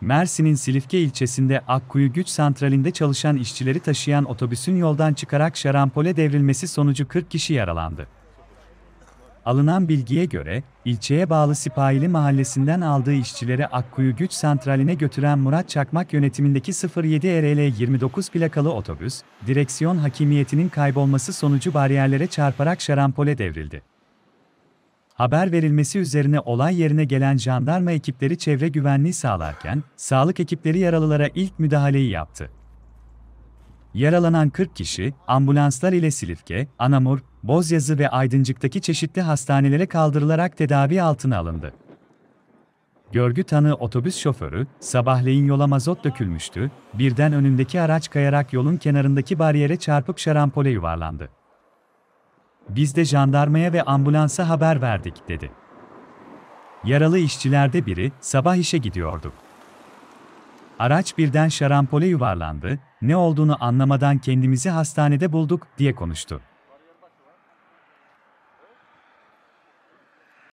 Mersin'in Silifke ilçesinde Akkuyu Güç Santrali'nde çalışan işçileri taşıyan otobüsün yoldan çıkarak şarampole devrilmesi sonucu 40 kişi yaralandı. Alınan bilgiye göre, ilçeye bağlı Sipahili Mahallesi'nden aldığı işçileri Akkuyu Güç Santrali'ne götüren Murat Çakmak yönetimindeki 07 RL 29 plakalı otobüs, direksiyon hakimiyetinin kaybolması sonucu bariyerlere çarparak şarampole devrildi. Haber verilmesi üzerine olay yerine gelen jandarma ekipleri çevre güvenliği sağlarken, sağlık ekipleri yaralılara ilk müdahaleyi yaptı. Yaralanan 40 kişi, ambulanslar ile Silifke, Anamur, Bozyazı ve Aydıncık'taki çeşitli hastanelere kaldırılarak tedavi altına alındı. Görgü tanığı otobüs şoförü, sabahleyin yola mazot dökülmüştü, birden önündeki araç kayarak yolun kenarındaki bariyere çarpıp şarampole yuvarlandı. Biz de jandarmaya ve ambulansa haber verdik, dedi. Yaralı işçilerde biri, sabah işe gidiyordu. Araç birden şarampole yuvarlandı, ne olduğunu anlamadan kendimizi hastanede bulduk, diye konuştu.